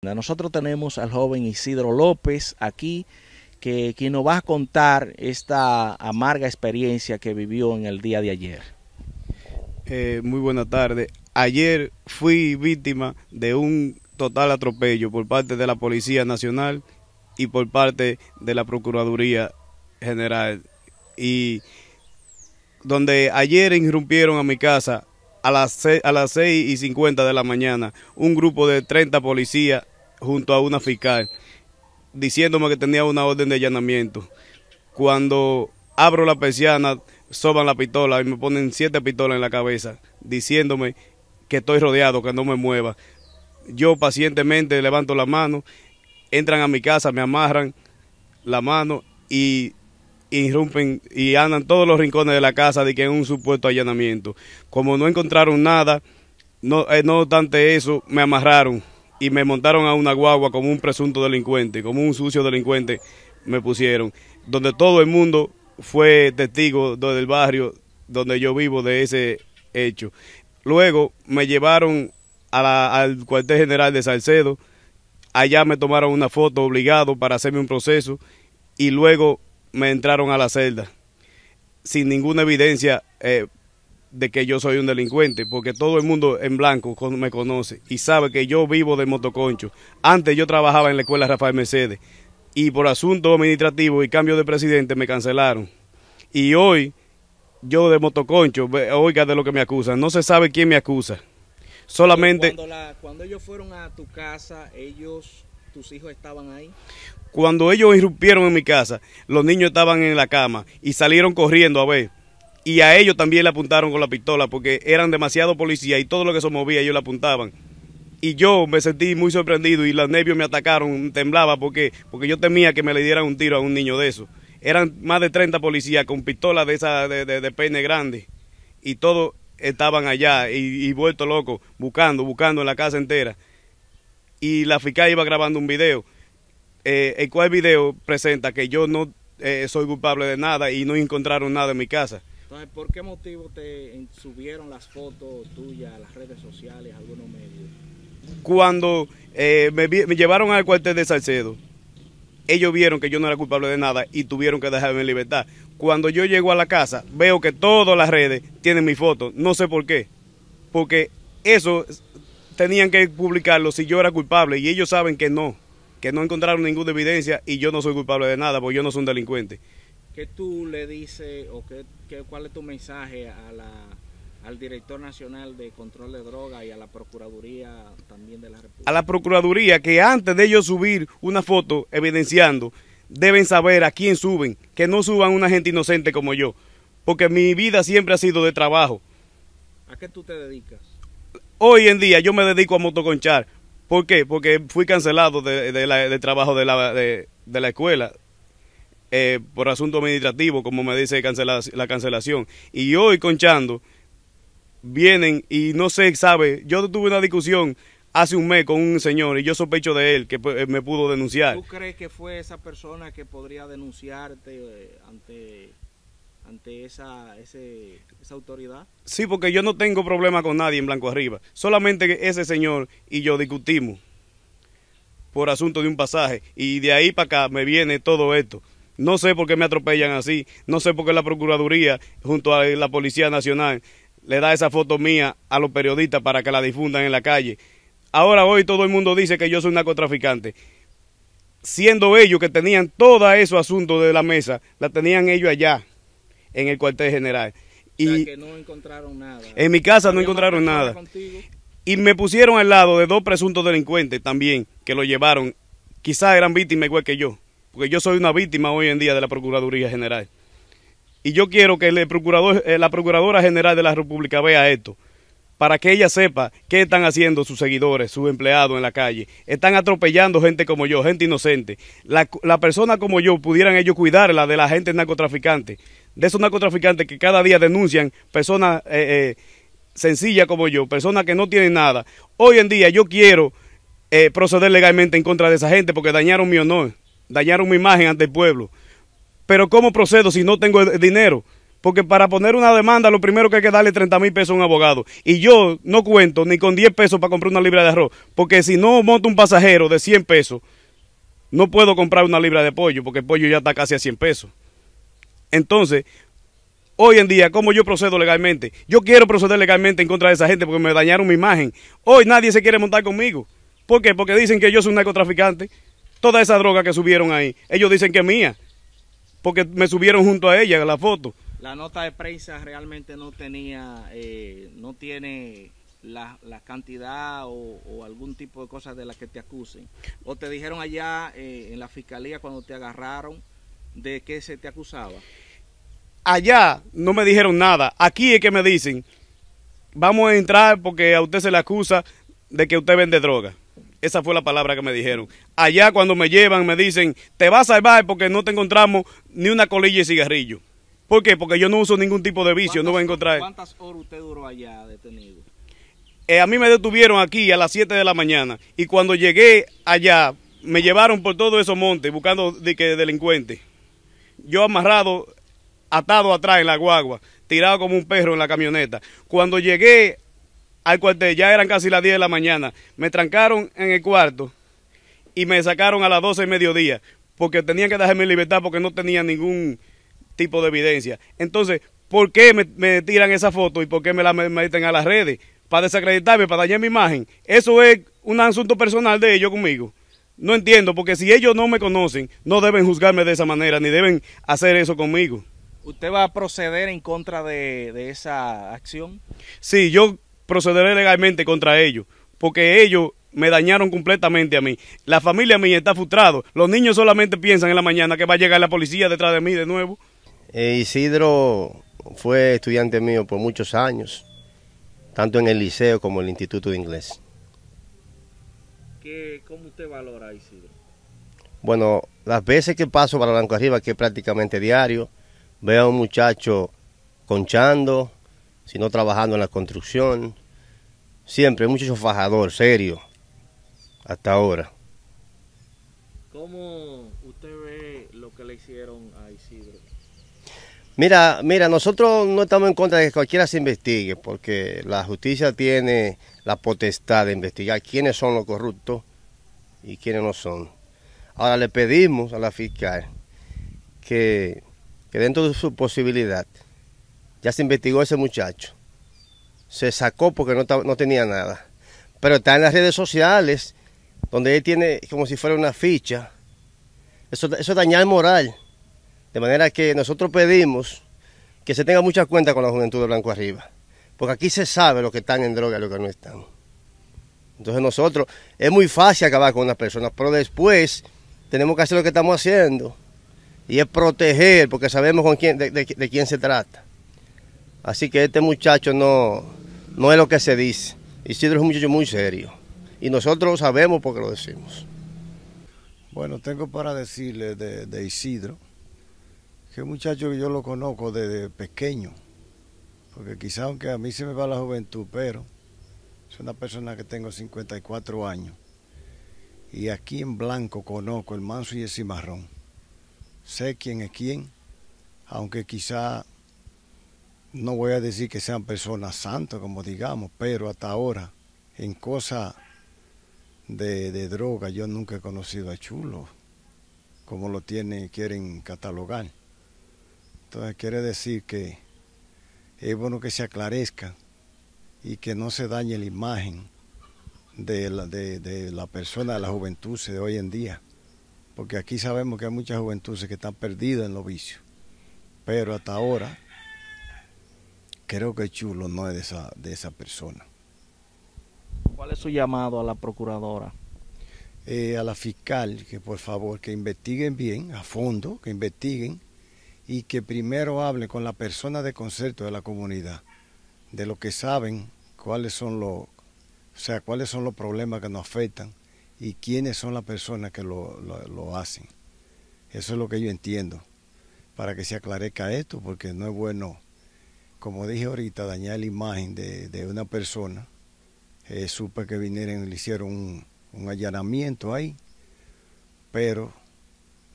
Nosotros tenemos al joven Isidro López aquí, que quien nos va a contar esta amarga experiencia que vivió en el día de ayer. Eh, muy buena tarde. Ayer fui víctima de un total atropello por parte de la Policía Nacional y por parte de la Procuraduría General. Y donde ayer irrumpieron a mi casa a las, a las 6 y 50 de la mañana un grupo de 30 policías junto a una fiscal diciéndome que tenía una orden de allanamiento. Cuando abro la persiana, soban la pistola y me ponen siete pistolas en la cabeza, diciéndome que estoy rodeado, que no me mueva. Yo pacientemente levanto la mano, entran a mi casa, me amarran la mano y irrumpen y andan todos los rincones de la casa de que es un supuesto allanamiento. Como no encontraron nada, no, eh, no obstante eso, me amarraron y me montaron a una guagua como un presunto delincuente, como un sucio delincuente, me pusieron, donde todo el mundo fue testigo del barrio donde yo vivo de ese hecho. Luego me llevaron al cuartel general de Salcedo, allá me tomaron una foto obligado para hacerme un proceso y luego me entraron a la celda sin ninguna evidencia eh, de que yo soy un delincuente, porque todo el mundo en blanco me conoce y sabe que yo vivo de motoconcho. Antes yo trabajaba en la escuela Rafael Mercedes y por asunto administrativo y cambio de presidente me cancelaron. Y hoy yo de motoconcho, oiga de lo que me acusan, no se sabe quién me acusa. Solamente... Cuando, cuando ellos fueron a tu casa, ellos, tus hijos estaban ahí. Cuando ellos irrumpieron en mi casa, los niños estaban en la cama y salieron corriendo a ver y a ellos también le apuntaron con la pistola porque eran demasiado policías y todo lo que se movía ellos le apuntaban. Y yo me sentí muy sorprendido y los nervios me atacaron, temblaba porque, porque yo temía que me le dieran un tiro a un niño de eso. Eran más de 30 policías con pistolas de esa de, de, peine grande y todos estaban allá y, y, vuelto loco, buscando, buscando en la casa entera. Y la fiscal iba grabando un video, eh, el cual video presenta que yo no eh, soy culpable de nada y no encontraron nada en mi casa. Entonces, ¿por qué motivo te subieron las fotos tuyas a las redes sociales, a algunos medios? Cuando eh, me, me, llevaron al cuartel de Salcedo, ellos vieron que yo no era culpable de nada y tuvieron que dejarme en libertad. Cuando yo llego a la casa, veo que todas las redes tienen mi foto. No sé por qué. Porque eso tenían que publicarlo si yo era culpable y ellos saben que no, que no encontraron ninguna evidencia y yo no soy culpable de nada porque yo no soy un delincuente. ¿Qué tú le dices o qué, cuál es tu mensaje a la, al director nacional de control de drogas y a la Procuraduría también de la República? A la Procuraduría que antes de ellos subir una foto evidenciando, deben saber a quién suben, que no suban una gente inocente como yo, porque mi vida siempre ha sido de trabajo. ¿A qué tú te dedicas? Hoy en día yo me dedico a motoconchar. ¿Por qué? Porque fui cancelado de, la, de trabajo de la, de, de la escuela. Eh, por asunto administrativo, como me dice la cancelación. Y hoy conchando vienen y no sé sabe, yo tuve una discusión hace un mes con un señor y yo sospecho de él que eh, me pudo denunciar. ¿Tú crees que fue esa persona que podría denunciarte eh, ante ante esa, esa autoridad? Sí, porque yo no tengo problema con nadie en Blanco Arriba. Solamente ese señor y yo discutimos por asunto de un pasaje. Y de ahí para acá me viene todo esto. No sé por qué me atropellan así, no sé por qué la Procuraduría junto a la Policía Nacional le da esa foto mía a los periodistas para que la difundan en la calle. Ahora hoy todo el mundo dice que yo soy un narcotraficante. Siendo ellos que tenían todo ese asunto de la mesa, la tenían ellos allá, en el cuartel general. Y no encontraron nada. En mi casa no encontraron nada. Y me pusieron al lado de dos presuntos delincuentes también, que lo llevaron. Quizás eran víctimas igual que yo porque yo soy una víctima hoy en día de la Procuraduría General. Y yo quiero que el procurador, eh, la Procuradora General de la República vea esto, para que ella sepa qué están haciendo sus seguidores, sus empleados en la calle. Están atropellando gente como yo, gente inocente. La, persona como yo, pudieran ellos cuidarla de la gente narcotraficante, de esos narcotraficantes que cada día denuncian personas eh, eh, sencillas como yo, personas que no tienen nada. Hoy en día yo quiero proceder legalmente en contra de esa gente porque dañaron mi honor dañaron mi imagen ante el pueblo. Pero ¿cómo procedo si no tengo dinero? Porque para poner una demanda lo primero que hay que darle es 30 mil pesos a un abogado. Y yo no cuento ni con 10 pesos para comprar una libra de arroz. Porque si no monto un pasajero de 100 pesos, no puedo comprar una libra de pollo porque el pollo ya está casi a 100 pesos. Entonces, hoy en día, ¿cómo yo procedo legalmente? Yo quiero proceder legalmente en contra de esa gente porque me dañaron mi imagen. Hoy nadie se quiere montar conmigo. ¿Por qué? Porque dicen que yo soy un narcotraficante. Toda esa droga que subieron ahí, ellos dicen que es mía, porque me subieron junto a ella la foto. La nota de prensa realmente no tenía, eh, no tiene la, cantidad o, algún tipo de cosas de las que te acusen. O te dijeron allá eh, en la fiscalía cuando te agarraron de qué se te acusaba. Allá no me dijeron nada. Aquí es que me dicen, vamos a entrar porque a usted se le acusa de que usted vende droga. Esa fue la palabra que me dijeron. Allá cuando me llevan me dicen, te vas a salvar porque no te encontramos ni una colilla de cigarrillo. ¿Por qué? Porque yo no uso ningún tipo de vicio, no voy a encontrar. ¿Cuántas horas usted duró allá detenido? Eh, a mí me detuvieron aquí a las 7 de la mañana y cuando llegué allá me llevaron por todos esos montes buscando de que delincuentes. Yo amarrado, atado atrás en la guagua, tirado como un perro en la camioneta. Cuando llegué al cuartel, ya eran casi las 10 de la mañana. Me trancaron en el cuarto y me sacaron a las 12 del mediodía, porque tenían que dejarme en libertad porque no tenía ningún tipo de evidencia. Entonces, ¿por qué me, tiran esa foto y por qué me la meten a las redes? Para desacreditarme, para dañar mi imagen. Eso es un asunto personal de ellos conmigo. No entiendo, porque si ellos no me conocen, no deben juzgarme de esa manera, ni deben hacer eso conmigo. ¿Usted va a proceder en contra de, de esa acción? Sí, yo procederé legalmente contra ellos, porque ellos me dañaron completamente a mí. La familia mía está frustrada. Los niños solamente piensan en la mañana que va a llegar la policía detrás de mí de nuevo. Eh, Isidro fue estudiante mío por muchos años, tanto en el liceo como en el Instituto de Inglés. ¿Cómo usted valora a Isidro? Bueno, las veces que paso para Blanco Arriba, que es prácticamente diario, veo a un muchacho conchando, sino trabajando en la construcción. Siempre, mucho fajador, serio, hasta ahora. ¿Cómo usted ve lo que le hicieron a Isidro? Mira, mira, nosotros no estamos en contra de que cualquiera se investigue, porque la justicia tiene la potestad de investigar quiénes son los corruptos y quiénes no son. Ahora le pedimos a la fiscal que, que dentro de su posibilidad ya se investigó ese muchacho. Se sacó porque no, no tenía nada. Pero está en las redes sociales, donde él tiene como si fuera una ficha. Eso, eso daña el moral. De manera que nosotros pedimos que se tenga mucha cuenta con la juventud de Blanco Arriba. Porque aquí se sabe lo que están en droga y lo que no están. Entonces nosotros, es muy fácil acabar con una persona, pero después tenemos que hacer lo que estamos haciendo. Y es proteger, porque sabemos con quién, de quién se trata. Así que este muchacho no, no es lo que se dice. Isidro es un muchacho muy serio. Y nosotros lo sabemos porque lo decimos. Bueno, tengo para decirle de, Isidro, que es un muchacho que yo lo conozco desde pequeño, porque quizá aunque a mí se me va la juventud, pero es una persona que tengo 54 años. Y aquí en blanco conozco el manso y el cimarrón. Sé quién es quién, aunque quizá no voy a decir que sean personas santas, como digamos, pero hasta ahora, en cosas de, droga, yo nunca he conocido a Chulo, como lo tienen, quieren catalogar. Entonces quiere decir que es bueno que se aclarezca y que no se dañe la imagen de la, de, de la persona de la juventud de hoy en día. Porque aquí sabemos que hay muchas juventudes que están perdidas en los vicios. Pero hasta ahora creo que Chulo no es de esa, de esa persona. ¿Cuál es su llamado a la procuradora? Eh, a la fiscal que por favor que investiguen bien, a fondo, que investiguen y que primero hable con la persona de concepto de la comunidad, de lo que saben, cuáles son los, o sea, cuáles son los problemas que nos afectan y quiénes son las personas que lo hacen. Eso es lo que yo entiendo, para que se aclarezca esto, porque no es bueno como dije ahorita, dañar la imagen de, una persona. Eh, supe que vinieron, y le hicieron un, allanamiento ahí, pero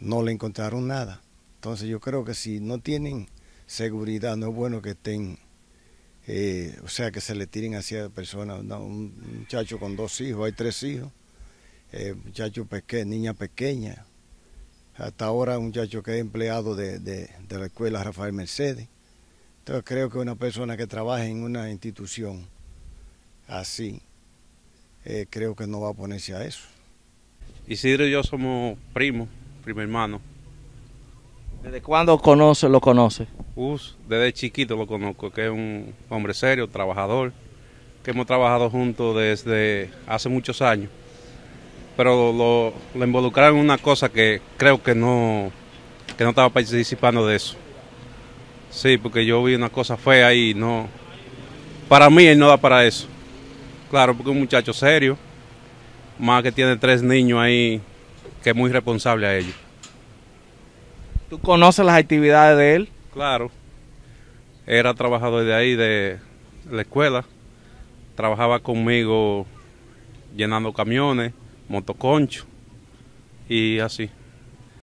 no le encontraron nada. Entonces yo creo que si no tienen seguridad, no es bueno que estén, eh, o sea, que se le tiren hacia personas, persona. un muchacho con dos hijos, hay tres hijos, eh, muchacho pequeño, niña pequeña, hasta ahora un muchacho que es empleado de, de la escuela Rafael Mercedes. Entonces creo que una persona que trabaja en una institución así, eh, creo que no va a ponerse a eso. Isidro y yo somos primos, primo hermano. ¿Desde cuándo conoce, lo conoce? desde chiquito lo conozco, que es un hombre serio, trabajador, que hemos trabajado juntos desde hace muchos años. Pero lo, involucraron en una cosa que creo que no, que no estaba participando de eso. Sí, porque yo vi una cosa fea y no. Para mí él no da para eso. Claro, porque es un muchacho serio, más que tiene tres niños ahí, que es muy responsable a ellos. ¿Tú conoces las actividades de él? Claro. Era trabajador de ahí, de la escuela. Trabajaba conmigo llenando camiones, motoconcho y así.